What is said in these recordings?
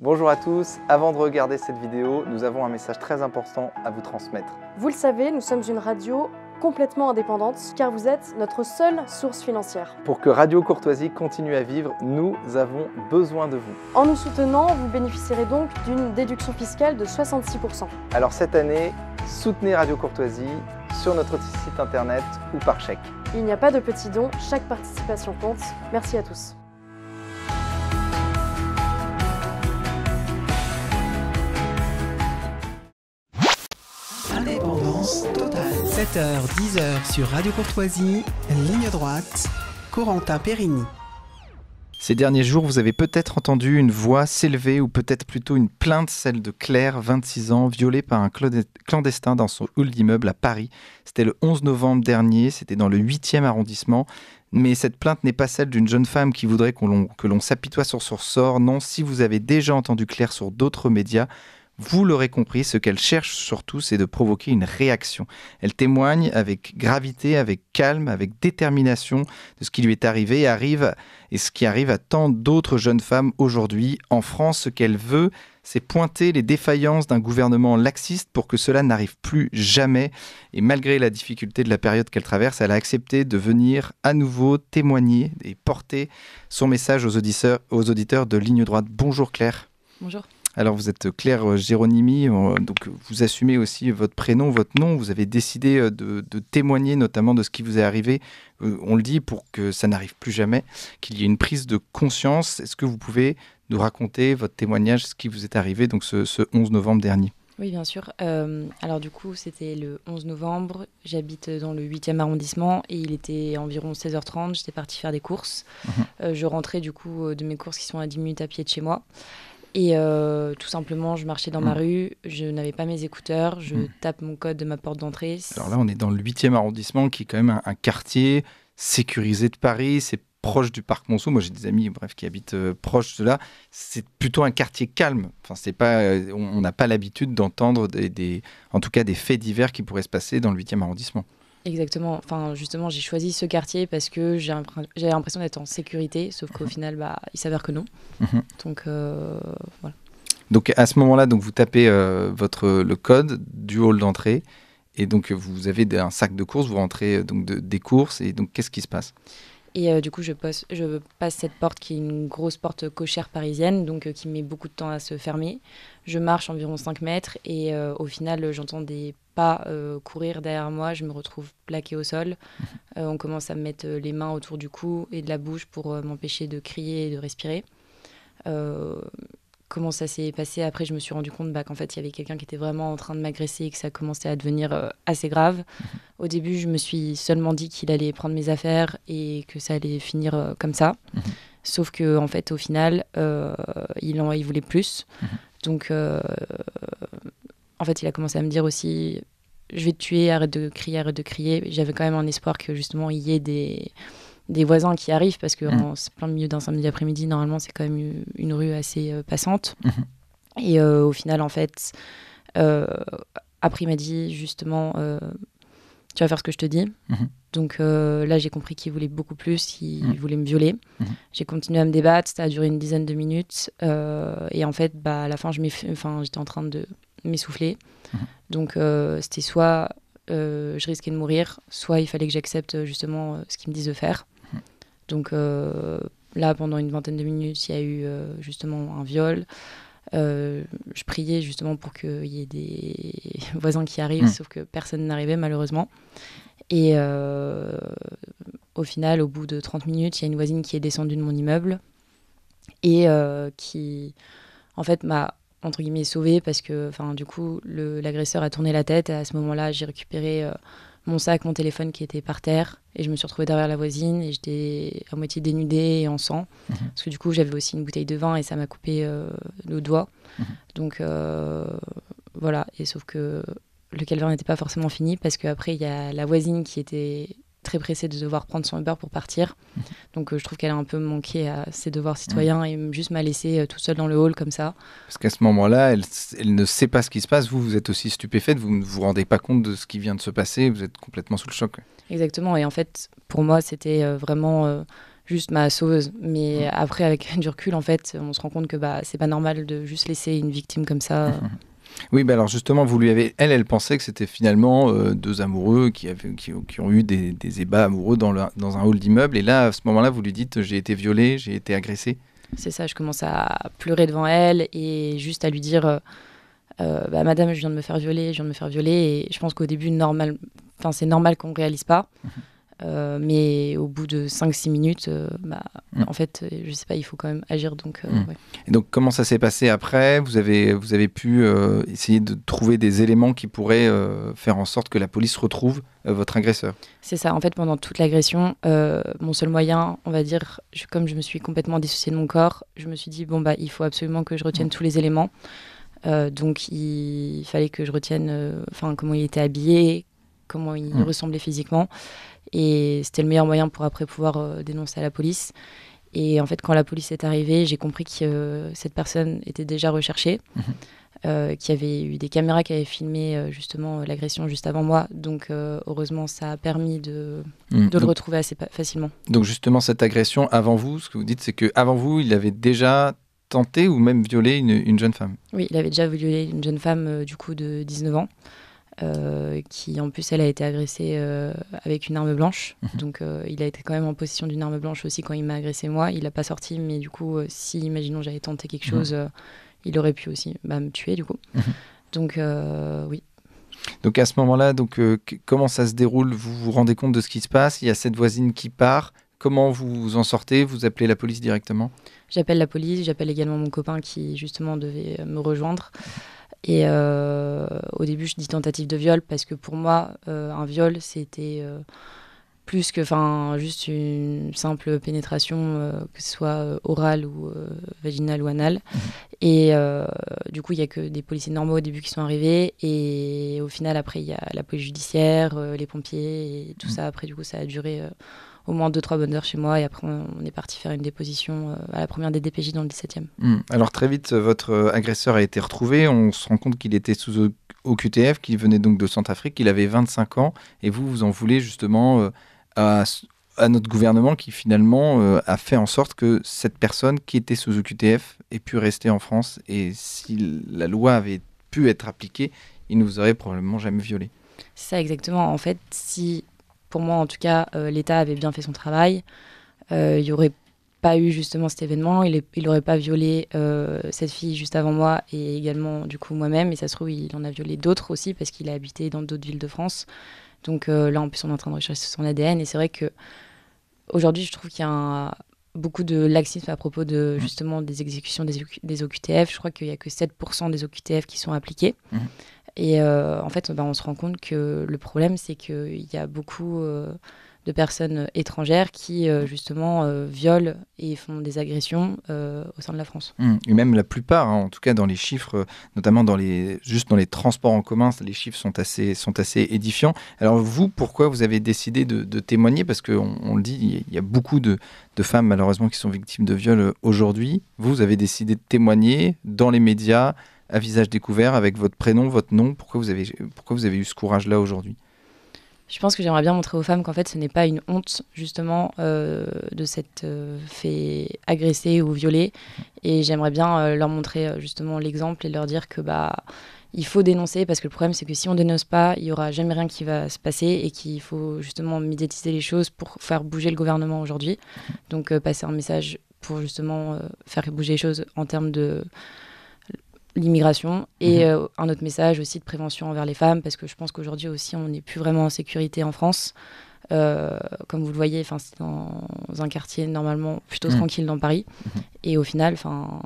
Bonjour à tous, avant de regarder cette vidéo, nous avons un message très important à vous transmettre. Vous le savez, nous sommes une radio complètement indépendante car vous êtes notre seule source financière. Pour que Radio Courtoisie continue à vivre, nous avons besoin de vous. En nous soutenant, vous bénéficierez donc d'une déduction fiscale de 66%. Alors cette année, soutenez Radio Courtoisie sur notre site internet ou par chèque. Il n'y a pas de petit don, chaque participation compte. Merci à tous. 7h, 10h sur Radio Courtoisie, ligne droite, Corentin Périgny. Ces derniers jours, vous avez peut-être entendu une voix s'élever, ou peut-être plutôt une plainte, celle de Claire, 26 ans, violée par un clandestin dans son hall d'immeuble à Paris. C'était le 11 novembre dernier, c'était dans le 8e arrondissement. Mais cette plainte n'est pas celle d'une jeune femme qui voudrait que l'on s'apitoie sur son sort. Non, si vous avez déjà entendu Claire sur d'autres médias, vous l'aurez compris, ce qu'elle cherche surtout, c'est de provoquer une réaction. Elle témoigne avec gravité, avec calme, avec détermination de ce qui lui est arrivé et, arrive, et ce qui arrive à tant d'autres jeunes femmes aujourd'hui en France. Ce qu'elle veut, c'est pointer les défaillances d'un gouvernement laxiste pour que cela n'arrive plus jamais. Et malgré la difficulté de la période qu'elle traverse, elle a accepté de venir à nouveau témoigner et porter son message aux auditeurs, aux auditeurs de Ligne Droite. Bonjour Claire. Bonjour. Alors vous êtes Claire euh, Géronimi, euh, donc vous assumez aussi votre prénom, votre nom. Vous avez décidé euh, de, témoigner notamment de ce qui vous est arrivé. On le dit pour que ça n'arrive plus jamais, qu'il y ait une prise de conscience. Est-ce que vous pouvez nous raconter votre témoignage, ce qui vous est arrivé donc ce, 11 novembre dernier oui, bien sûr. alors du coup, c'était le 11 novembre. J'habite dans le 8e arrondissement et il était environ 16h30. J'étais partie faire des courses. Mhm. je rentrais du coup de mes courses qui sont à 10 minutes à pied de chez moi. Et euh, tout simplement, je marchais dans ma mm. rue, je n'avais pas mes écouteurs, je mm. tape mon code de ma porte d'entrée. Alors là, on est dans le 8e arrondissement, qui est quand même un, quartier sécurisé de Paris, c'est proche du parc Monceau. Moi, j'ai des amis, bref, qui habitent euh, proche de là. C'est plutôt un quartier calme. Enfin, c'est pas, euh, on n'a pas l'habitude d'entendre des, en tout cas, des faits divers qui pourraient se passer dans le 8e arrondissement. Exactement. Enfin, justement, j'ai choisi ce quartier parce que j'avais l'impression d'être en sécurité, sauf qu'au mhm. final, bah, il s'avère que non. Mhm. Donc, euh, voilà. Donc, à ce moment-là, donc vous tapez euh, votre le code du hall d'entrée et donc vous avez un sac de courses, vous rentrez euh, donc des courses et donc qu'est-ce qui se passe et du coup, je, je, passe cette porte qui est une grosse porte cochère parisienne, donc qui met beaucoup de temps à se fermer. Je marche environ 5 mètres et au final, j'entends des euh, courir derrière moi, je me retrouve plaqué au sol. Mhm. Euh, on commence à me mettre euh, les mains autour du cou et de la bouche pour m'empêcher de crier et de respirer. comment ça s'est passé Après, je me suis rendu compte bah, qu'en fait, il y avait quelqu'un qui était vraiment en train de m'agresser et que ça commençait à devenir assez grave. Mhm. Au début, je me suis seulement dit qu'il allait prendre mes affaires et que ça allait finir comme ça. Mhm. Sauf que, en fait, au final, il, en, il voulait plus. Donc, en fait, il a commencé à me dire aussi je vais te tuer, arrête de crier, arrête de crier. J'avais quand même un espoir que justement il y ait des, voisins qui arrivent parce que c'est mm. plein plein milieu d'un samedi après-midi, normalement, c'est quand même une rue assez euh, passante. Mm-hmm. Et euh, au final, en fait, euh, après, il m'a dit justement Tu vas faire ce que je te dis. Mm-hmm. Donc là, j'ai compris qu'il voulait beaucoup plus, qu'il mm. voulait me violer. Mm-hmm. J'ai continué à me débattre, ça a duré une dizaine de minutes. et en fait, bah, à la fin, j'étais en train de m'essouffler. Mhm. Donc euh, c'était soit euh, je risquais de mourir, soit il fallait que j'accepte euh, justement ce qu'ils me disent de faire. Mhm. Donc là, pendant une vingtaine de minutes, il y a eu justement un viol. je priais justement pour qu'il y ait des voisins qui arrivent, mhm. sauf que personne n'arrivait malheureusement. Et au final, au bout de 30 minutes, il y a une voisine qui est descendue de mon immeuble et qui, en fait, m'a entre guillemets sauvée parce que enfin du coup l'agresseur a tourné la tête à ce moment-là j'ai récupéré euh, mon sac mon téléphone qui était par terre et je me suis retrouvée derrière la voisine et j'étais à moitié dénudée et en sang mhm. parce que du coup j'avais aussi une bouteille de vin et ça m'a coupé nos euh, le doigt mhm. donc euh, voilà et sauf que le calvaire n'était pas forcément fini parce qu'après il y a la voisine qui était très pressée de devoir prendre son Uber pour partir. Mhm. Donc euh, je trouve qu'elle a un peu manqué à ses devoirs mhm. citoyens et juste m'a laissée euh, tout seul dans le hall comme ça. Parce qu'à ce moment-là, elle, elle, ne sait pas ce qui se passe. Vous, vous êtes aussi stupéfaite, vous ne vous rendez pas compte de ce qui vient de se passer, vous êtes complètement sous le choc. Exactement. Et en fait, pour moi, c'était euh, vraiment juste ma sauveuse. Mais mhm. après, avec du recul, en fait, on se rend compte que bah, c'est pas normal de juste laisser une victime comme ça. Oui, ben alors justement, vous lui avez, elle, elle pensait que c'était finalement euh, deux amoureux qui, qui, ont eu des, ébats amoureux dans, dans un hall d'immeuble. Et là, à ce moment-là, vous lui dites, j'ai été violée, j'ai été agressée. C'est ça, je commence à pleurer devant elle et juste à lui dire, euh, euh, bah, Madame, je viens de me faire violer, je viens de me faire violer. Et je pense qu'au début, normal, c'est normal qu'on ne réalise pas. Mhm. Euh, mais au bout de 5-6 minutes, euh, bah, mm. en fait, euh, je sais pas, il faut quand même agir. Donc, mm. Et donc comment ça s'est passé après vous avez, vous avez pu essayer de trouver des éléments qui pourraient faire en sorte que la police retrouve votre agresseur C'est ça. En fait, pendant toute l'agression, mon seul moyen, on va dire, je, comme je me suis complètement dissociée de mon corps, je me suis dit, bon, bah, il faut absolument que je retienne mm. tous les éléments. donc, il fallait que je retienne enfin comment il était habillé, comment il ressemblait physiquement et c'était le meilleur moyen pour après pouvoir euh, dénoncer à la police. Et en fait, quand la police est arrivée, j'ai compris que euh, cette personne était déjà recherchée, mhm. euh, qu'il y avait eu des caméras qui avaient filmé justement l'agression juste avant moi. Donc, heureusement, ça a permis de, mhm. le retrouver assez facilement. Donc, justement, cette agression avant vous, ce que vous dites, c'est qu'avant vous, il avait déjà tenté ou même violé une, jeune femme. Oui, il avait déjà violé une jeune femme du coup de 19 ans. Euh, qui en plus elle a été agressée euh, avec une arme blanche. Mhm. Donc euh, il a été quand même en possession d'une arme blanche aussi quand il m'a agressé moi. Il n'a pas sorti, mais du coup, si imaginons j'avais tenté quelque mhm. chose, il aurait pu aussi bah, me tuer du coup. Mhm. donc oui. Donc à ce moment-là, donc comment ça se déroule Vous vous rendez compte de ce qui se passe Il y a cette voisine qui part. Comment vous en sortez Vous appelez la police directement J'appelle la police. J'appelle également mon copain qui justement devait me rejoindre. Et euh, au début, je dis tentative de viol parce que pour moi, euh, un viol, c'était euh, plus que enfin juste une simple pénétration, que ce soit orale ou vaginale ou anale. Mhm. Et du coup, il n'y a que des policiers normaux au début qui sont arrivés. Et au final, après, il y a la police judiciaire, les pompiers et tout mhm. ça. Après, du coup, ça a duré au moins 2-3 bonnes heures chez moi. Et après, on est parti faire une déposition euh, à la première des DPJ dans le 17e. Hmm. Alors, très vite, euh, votre euh, agresseur a été retrouvé. On se rend compte qu'il était sous OQTF, qu'il venait donc de Centrafrique, qu'il avait 25 ans. Et vous, vous en voulez justement à, notre gouvernement qui finalement a fait en sorte que cette personne qui était sous OQTF ait pu rester en France. Et si la loi avait pu être appliquée, il ne vous aurait probablement jamais violé. C'est ça exactement. En fait, si pour moi en tout cas, euh, l'État avait bien fait son travail. Euh, il n'y aurait pas eu justement cet événement, il n'aurait pas violé euh, cette fille juste avant moi et également du coup moi-même. Et ça se trouve, il en a violé d'autres aussi parce qu'il a habité dans d'autres villes de France. Donc là, en plus, on est en train de rechercher son ADN. Et c'est vrai que aujourd'hui, je trouve qu'il y a beaucoup de laxisme à propos de mmh. justement des exécutions des, OQTF. Je crois qu'il n'y a que 7% des OQTF qui sont appliqués. Mmh. Et euh, en fait, ben, on se rend compte que le problème, c'est qu'il y a beaucoup euh, de personnes étrangères qui, euh, justement, violent et font des agressions au sein de la France. Hum, et même la plupart, hein, en tout cas dans les chiffres, notamment dans les, juste dans les transports en commun, les chiffres sont assez, sont assez édifiants. Alors vous, pourquoi vous avez décidé de, témoigner Parce qu'on on le dit, il y a beaucoup de, de femmes, malheureusement, qui sont victimes de viols aujourd'hui. Vous, vous avez décidé de témoigner dans les médias à visage découvert avec votre prénom, votre nom. Pourquoi vous avez, pourquoi vous avez eu ce courage-là aujourd'hui je pense que j'aimerais bien montrer aux femmes qu'en fait ce n'est pas une honte justement euh, de s'être euh, fait agresser ou violer et j'aimerais bien euh, leur montrer justement l'exemple et leur dire que bah il faut dénoncer parce que le problème c'est que si on dénonce pas il y aura jamais rien qui va se passer et qu'il faut justement médiatiser les choses pour faire bouger le gouvernement aujourd'hui donc passer un message pour justement faire bouger les choses en termes de l'immigration et mhm. euh, un autre message aussi de prévention envers les femmes parce que je pense qu'aujourd'hui aussi on n'est plus vraiment en sécurité en France. Euh, comme vous le voyez, c'est dans un quartier normalement plutôt mhm. tranquille dans Paris. Mhm. Et au final, enfin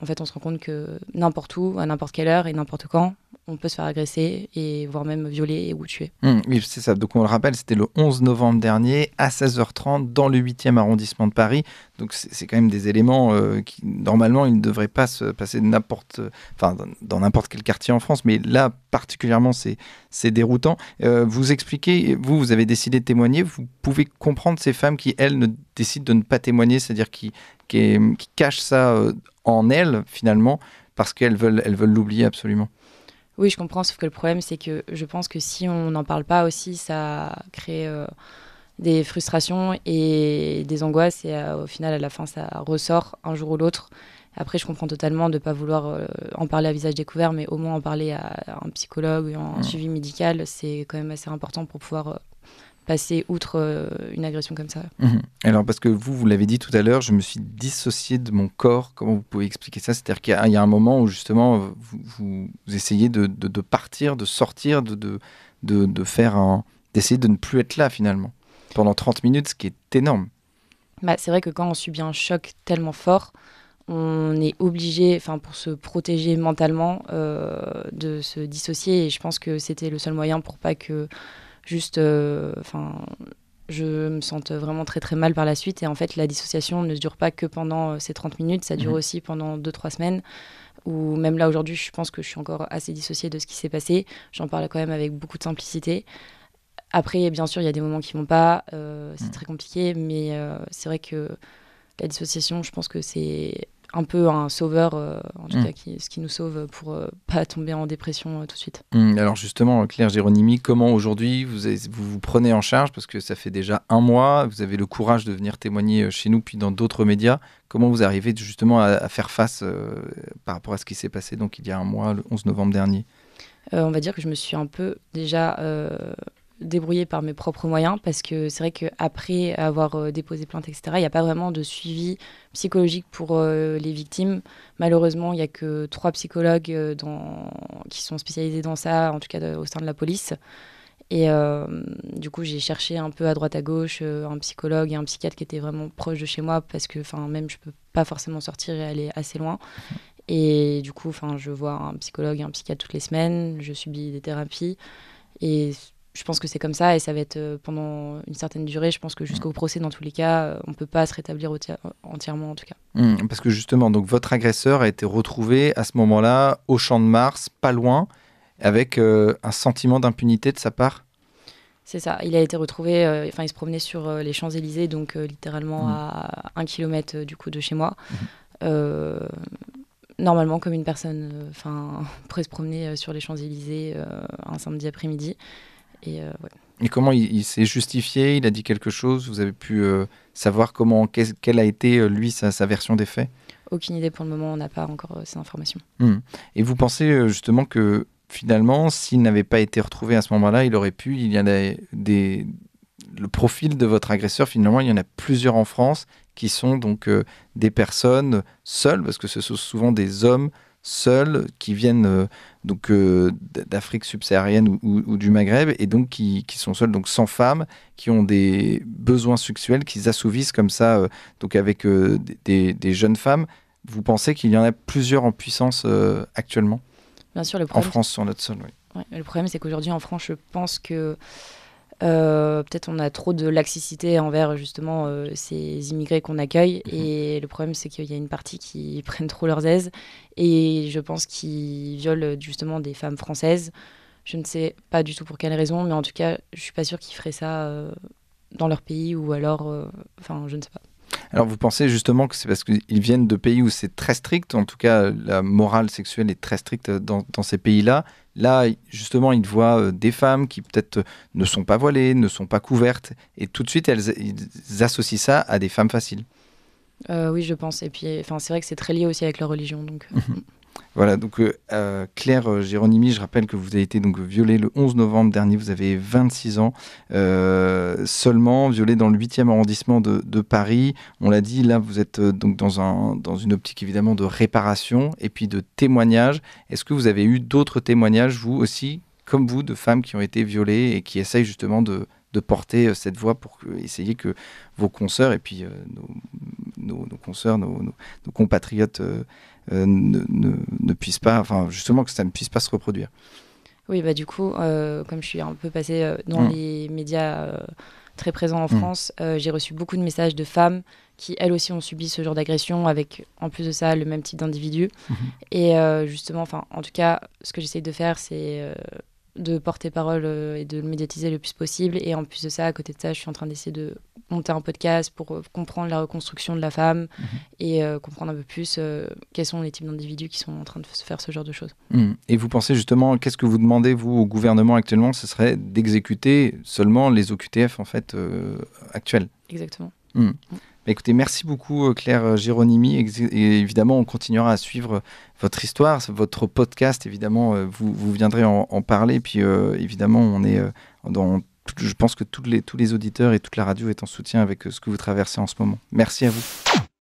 en fait, on se rend compte que n'importe où, à n'importe quelle heure et n'importe quand, on peut se faire agresser et voire même violer ou tuer. Mmh, oui, c'est ça. Donc on le rappelle, c'était le 11 novembre dernier à 16h30 dans le 8e arrondissement de Paris. Donc c'est quand même des éléments euh, qui normalement ils ne devraient pas se passer n'importe, enfin dans n'importe quel quartier en France, mais là particulièrement c'est déroutant. Euh, vous expliquez, vous vous avez décidé de témoigner. Vous pouvez comprendre ces femmes qui elles ne décident de ne pas témoigner, c'est-à-dire qui qui, est, qui cachent ça euh, en elles, finalement, parce qu'elles veulent elles veulent l'oublier absolument. Oui, je comprends, sauf que le problème, c'est que je pense que si on n'en parle pas aussi, ça crée euh, des frustrations et des angoisses, et euh, au final, à la fin, ça ressort un jour ou l'autre. Après, je comprends totalement de ne pas vouloir en parler à visage découvert, mais au moins en parler à, un psychologue, un en mmh. suivi médical, c'est quand même assez important pour pouvoir passer outre euh, une agression comme ça. Mhm. Alors, parce que vous, vous l'avez dit tout à l'heure, je me suis dissocié de mon corps. Comment vous pouvez expliquer ça C'est-à-dire qu'il y, a un moment où justement, vous, essayez de, partir, de sortir, de, faire un... d'essayer de ne plus être là finalement, pendant 30 minutes, ce qui est énorme. Bah, c'est vrai que quand on subit un choc tellement fort, on est obligé, enfin pour se protéger mentalement, euh, de se dissocier. Et je pense que c'était le seul moyen pour pas que Juste, euh, enfin, je me sente vraiment très très mal par la suite. Et en fait, la dissociation ne dure pas que pendant euh, ces 30 minutes, ça dure mhm. aussi pendant 2-3 semaines. Ou même là aujourd'hui, je pense que je suis encore assez dissociée de ce qui s'est passé. J'en parle quand même avec beaucoup de simplicité. Après, bien sûr, il y a des moments qui vont pas, euh, c'est mhm. très compliqué, mais c'est vrai que la dissociation, je pense que c'est un peu un sauveur, euh, en tout mm. cas, qui, ce qui nous sauve pour ne euh, pas tomber en dépression euh, tout de suite. Mm. Alors justement, Claire Géronimi, comment aujourd'hui vous, vous prenez en charge Parce que ça fait déjà un mois, vous avez le courage de venir témoigner chez nous, puis dans d'autres médias. Comment vous arrivez justement à, à faire face par rapport à ce qui s'est passé donc il y a un mois, le 11 novembre dernier On va dire que je me suis un peu déjà débrouiller par mes propres moyens parce que c'est vrai qu'après avoir euh, déposé plainte, etc., il n'y a pas vraiment de suivi psychologique pour euh, les victimes. Malheureusement, il n'y a que trois psychologues euh, qui sont spécialisés dans ça, en tout cas au sein de la police. Et du coup, j'ai cherché un peu à droite à gauche un psychologue et un psychiatre qui étaient vraiment proches de chez moi parce que même je peux pas forcément sortir et aller assez loin. Et du coup, je vois un psychologue et un psychiatre toutes les semaines, je subis des thérapies. Et je pense que c'est comme ça et ça va être euh, pendant une certaine durée. Je pense que jusqu'au mm. procès, dans tous les cas, euh, on ne peut pas se rétablir entièrement en tout cas. Mm, parce que justement, donc votre agresseur a été retrouvé à ce moment-là au Champ de Mars, pas loin, avec euh, un sentiment d'impunité de sa part. C'est ça. Il a été retrouvé. Enfin, il se promenait sur les Champs Élysées, donc littéralement mm. à un kilomètre du coup de chez moi. Mm-hmm. normalement comme une personne enfin pourrait se promener sur les Champs-Élysées un samedi après-midi. Euh, Et, comment il, s'est justifié Il a dit quelque chose Vous avez pu euh, savoir comment, quelle a été, euh, lui, sa, version des faits Aucune idée pour le moment, on n'a pas encore ces informations. Mmh. Et vous pensez justement que finalement, s'il n'avait pas été retrouvé à ce moment-là, il aurait pu, il y a des, le profil de votre agresseur, finalement, il y en a plusieurs en France qui sont donc des personnes seules, parce que ce sont souvent des hommes seuls qui viennent euh, donc euh, d'Afrique subsaharienne ou, du Maghreb et donc qui, sont seuls donc sans femmes qui ont des besoins sexuels qu'ils assouvissent comme ça euh, donc avec des, jeunes femmes vous pensez qu'il y en a plusieurs en puissance actuellement bien sûr le problème, en France sur notre sol oui. le problème c'est qu'aujourd'hui en France je pense que peut-être on a trop de laxicité envers justement ces immigrés qu'on accueille. Mmh et le problème, c'est qu'il y a une partie qui prennent trop leurs aises et je pense qu'ils violent euh, justement des femmes françaises. Je ne sais pas du tout pour quelle raison, mais en tout cas, je suis pas sûre qu'ils feraient ça euh, dans leur pays ou alors, euh, enfin, je ne sais pas. Alors vous pensez justement que c'est parce qu'ils viennent de pays où c'est très strict, en tout cas la morale sexuelle est très stricte dans, ces pays-là. Là, justement, ils voient des femmes qui peut-être ne sont pas voilées, ne sont pas couvertes, et tout de suite, elles, ils associent ça à des femmes faciles. Euh, oui, je pense. Et puis, enfin, c'est vrai que c'est très lié aussi avec la religion. Donc. Euh. Voilà, donc euh, Claire Géronimi, je rappelle que vous avez été donc violée le 11 novembre dernier, vous avez 26 ans seulement, violée dans le 8e arrondissement de, Paris. On l'a dit, là vous êtes donc dans, un, dans une optique évidemment de réparation et puis de témoignage. Est-ce que vous avez eu d'autres témoignages, vous aussi, comme vous, de femmes qui ont été violées et qui essayent justement de, de porter euh, cette voix pour essayer que vos consoeurs et puis euh, nos, nos, nos, consoeurs, nos, compatriotes euh, ne, puissent pas, enfin justement que ça ne puisse pas se reproduire. Oui, bah du coup, comme je suis un peu passée dans mm. les médias très présents en mm. France, j'ai reçu beaucoup de messages de femmes qui elles aussi ont subi ce genre d'agression avec en plus de ça le même type d'individu. Mm-hmm. Et justement, enfin en tout cas, ce que j'essaye de faire, c'est de porter parole euh, et de le médiatiser le plus possible. Et en plus de ça, à côté de ça, je suis en train d'essayer de monter un podcast pour euh, comprendre la reconstruction de la femme mhm. et euh, comprendre un peu plus quels sont les types d'individus qui sont en train de faire ce genre de choses. Mmh. Et vous pensez justement, qu'est-ce que vous demandez, vous, au gouvernement actuellement Ce serait d'exécuter seulement les OQTF, en fait, actuels. Exactement. Mmh. Mmh. Bah, écoutez, merci beaucoup euh, Claire euh, Géronimi. Et évidemment, on continuera à suivre euh, votre histoire, votre podcast. Évidemment, vous, viendrez en, parler. Puis évidemment, on est dans. Je pense que tous les, tous les auditeurs et toute la radio est en soutien avec ce que vous traversez en ce moment. Merci à vous.